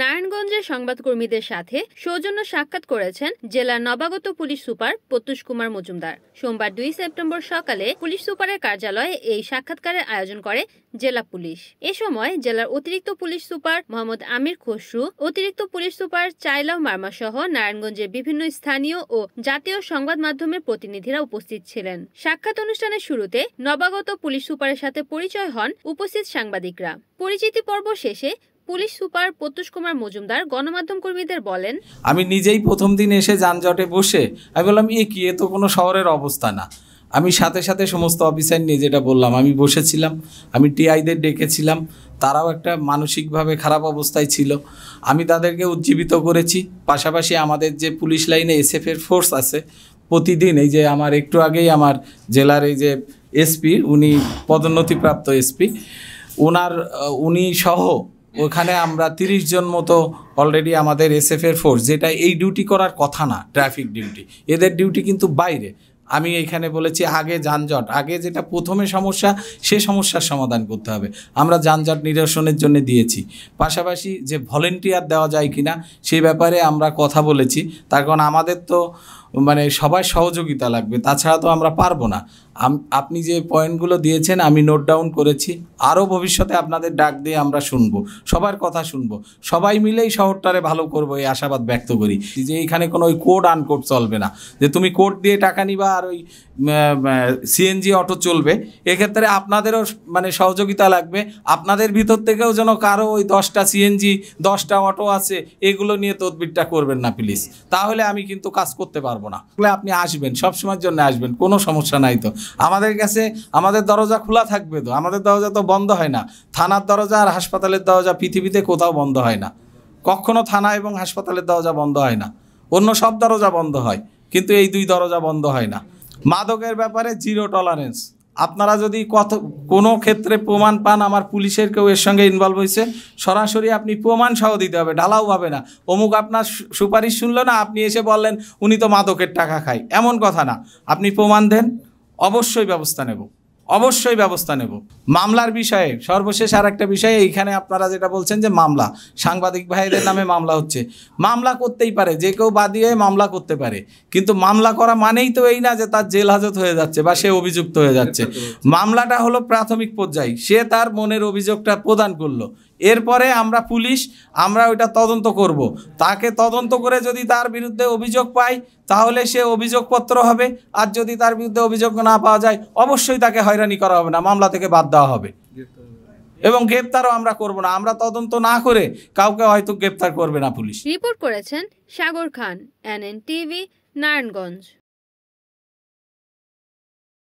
নারায়ণগঞ্জের সংবাদকর্মীদের সাথে সৌজন্য সাক্ষাৎ করেছেন জেলার নবাগত পুলিশ সুপার প্রত্যুষ কুমার মজুমদার সোমবার দুই সেপ্টেম্বর সকালে পুলিশ সুপারের কার্যালয়ে এই সাক্ষাৎকারের আয়োজন করে জেলা পুলিশ এ সময় জেলার অতিরিক্ত পুলিশ সুপার মোহাম্মদ আমির খসরু অতিরিক্ত পুলিশ সুপার চাইলাও মার্মা সহ নারায়ণগঞ্জের বিভিন্ন স্থানীয় ও জাতীয় সংবাদ মাধ্যমের প্রতিনিধিরা উপস্থিত ছিলেন সাক্ষাৎ অনুষ্ঠানের শুরুতে নবাগত পুলিশ সুপারের সাথে পরিচয় হন উপস্থিত সাংবাদিকরা পরিচিতি পর্ব শেষে পুলিশ সুপার প্রত্যুষ কুমার মজুমদার গণমাধ্যম কর্মীদের বলেন আমি নিজেই প্রথম দিন এসে যানজটে বসে আমি বললাম এ কি এ তো কোনো শহরের অবস্থা না আমি সাথে সাথে সমস্ত অফিসার নিয়ে যেটা বললাম আমি বসেছিলাম আমি টিআইদের ডেকেছিলাম তারাও একটা মানসিকভাবে খারাপ অবস্থায় ছিল আমি তাদেরকে উজ্জীবিত করেছি পাশাপাশি আমাদের যে পুলিশ লাইনে এসএফের ফোর্স আছে প্রতিদিন এই যে আমার একটু আগেই আমার জেলার এই যে এসপি উনি পদোন্নতিপ্রাপ্ত এসপি ওনার উনি সহ ওখানে আমরা তিরিশ জন মতো অলরেডি আমাদের এফ এর ফোর্স যেটা এই ডিউটি করার কথা না ট্রাফিক ডিউটি এদের ডিউটি কিন্তু বাইরে আমি এখানে বলেছি আগে যানজট আগে যেটা প্রথমে সমস্যা সে সমস্যার সমাধান করতে হবে আমরা যানজট নিরসনের জন্য দিয়েছি পাশাপাশি যে ভলেন্টিয়ার দেওয়া যায় কিনা সে ব্যাপারে আমরা কথা বলেছি তার কারণ আমাদের তো মানে সবাই সহযোগিতা লাগবে তাছাড়া তো আমরা পারবো না আপনি যে পয়েন্টগুলো দিয়েছেন আমি নোট ডাউন করেছি আরও ভবিষ্যতে আপনাদের ডাক দিয়ে আমরা শুনব সবার কথা শুনব সবাই মিলেই শহরটারে ভালো করবো এই আশাবাদ ব্যক্ত করি যে এখানে কোনো ওই কোড আনকোড চলবে না যে তুমি কোড দিয়ে টাকা নিবা আর ওই সিএনজি অটো চলবে এক্ষেত্রে আপনাদেরও মানে সহযোগিতা লাগবে আপনাদের ভিতর থেকেও যেন কারো ওই দশটা সিএনজি দশটা অটো আছে এগুলো নিয়ে তদবিরটা করবেন না প্লিজ তাহলে আমি কিন্তু কাজ করতে পারবো না আপনি আসবেন সবসময়ের জন্য আসবেন কোনো সমস্যা নাই তো আমাদের কাছে আমাদের দরজা খোলা থাকবে তো আমাদের দরজা তো বন্ধ হয় না থানার দরজা আর হাসপাতালের দরজা পৃথিবীতে কোথাও বন্ধ হয় না কখনো থানা এবং হাসপাতালের দরজা বন্ধ হয় না অন্য সব দরজা বন্ধ হয় কিন্তু এই দুই দরজা বন্ধ হয় না মাদকের ব্যাপারে জিরো টলারেন্স আপনারা যদি কত কোনো ক্ষেত্রে প্রমাণ পান আমার পুলিশের কেউ এর সঙ্গে ইনভলভ হয়েছে সরাসরি আপনি প্রমাণ সহ দিতে হবে হবে না অমুক আপনার সুপারিশ শুনলো না আপনি এসে বললেন উনি তো মাদকের টাকা খায় এমন কথা না আপনি প্রমাণ দেন অবশ্যই ব্যবস্থা নেব অবশ্যই ব্যবস্থা নেব মামলার বিষয়ে সর্বশেষ আর একটা বিষয়ে এইখানে আপনারা যেটা বলছেন যে মামলা সাংবাদিক ভাইদের নামে মামলা হচ্ছে মামলা করতেই পারে যে কেউ বাদ দিয়ে মামলা করতে পারে কিন্তু মামলা করা মানেই তো এই না যে তার জেল হাজত হয়ে যাচ্ছে বা সে অভিযুক্ত হয়ে যাচ্ছে মামলাটা হলো প্রাথমিক পর্যায়ে সে তার মনের অভিযোগটা প্রদান করলো এরপরে আমরা পুলিশ আমরা ওইটা তদন্ত করব। তাকে তদন্ত করে যদি তার বিরুদ্ধে অভিযোগ পাই তাহলে সে অভিযোগপত্র হবে আর যদি তার বিরুদ্ধে অভিযোগ না পাওয়া যায় অবশ্যই তাকে হয়রানি করা হবে না মামলা থেকে বাদ দেওয়া হবে এবং গ্রেপ্তারও আমরা করব না আমরা তদন্ত না করে কাউকে হয়তো গ্রেপ্তার করবে না পুলিশ রিপোর্ট করেছেন সাগর খান এন টিভি নারায়ণগঞ্জ